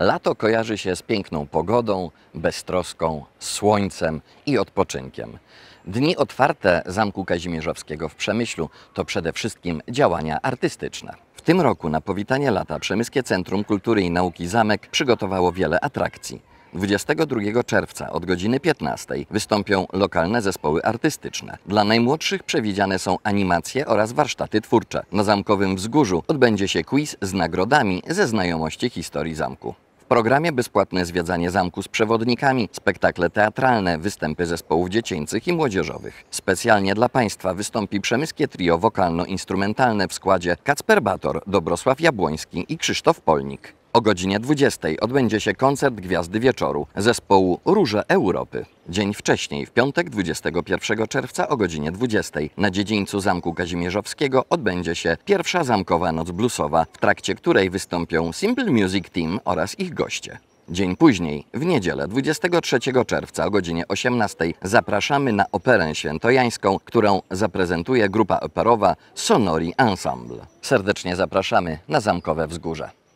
Lato kojarzy się z piękną pogodą, beztroską, słońcem i odpoczynkiem. Dni otwarte Zamku Kazimierzowskiego w Przemyślu to przede wszystkim działania artystyczne. W tym roku na powitanie lata Przemyskie Centrum Kultury i Nauki Zamek przygotowało wiele atrakcji. 22 czerwca od godziny 15 wystąpią lokalne zespoły artystyczne. Dla najmłodszych przewidziane są animacje oraz warsztaty twórcze. Na Zamkowym Wzgórzu odbędzie się quiz z nagrodami ze znajomości historii zamku programie bezpłatne zwiedzanie zamku z przewodnikami, spektakle teatralne, występy zespołów dziecięcych i młodzieżowych. Specjalnie dla Państwa wystąpi przemyskie trio wokalno-instrumentalne w składzie Kacper Bator, Dobrosław Jabłoński i Krzysztof Polnik. O godzinie 20 odbędzie się koncert Gwiazdy Wieczoru zespołu Róże Europy. Dzień wcześniej, w piątek 21 czerwca o godzinie 20 na dziedzińcu Zamku Kazimierzowskiego odbędzie się pierwsza zamkowa noc bluesowa, w trakcie której wystąpią Simple Music Team oraz ich goście. Dzień później, w niedzielę 23 czerwca o godzinie 18 zapraszamy na operę świętojańską, którą zaprezentuje grupa operowa Sonori Ensemble. Serdecznie zapraszamy na Zamkowe Wzgórze.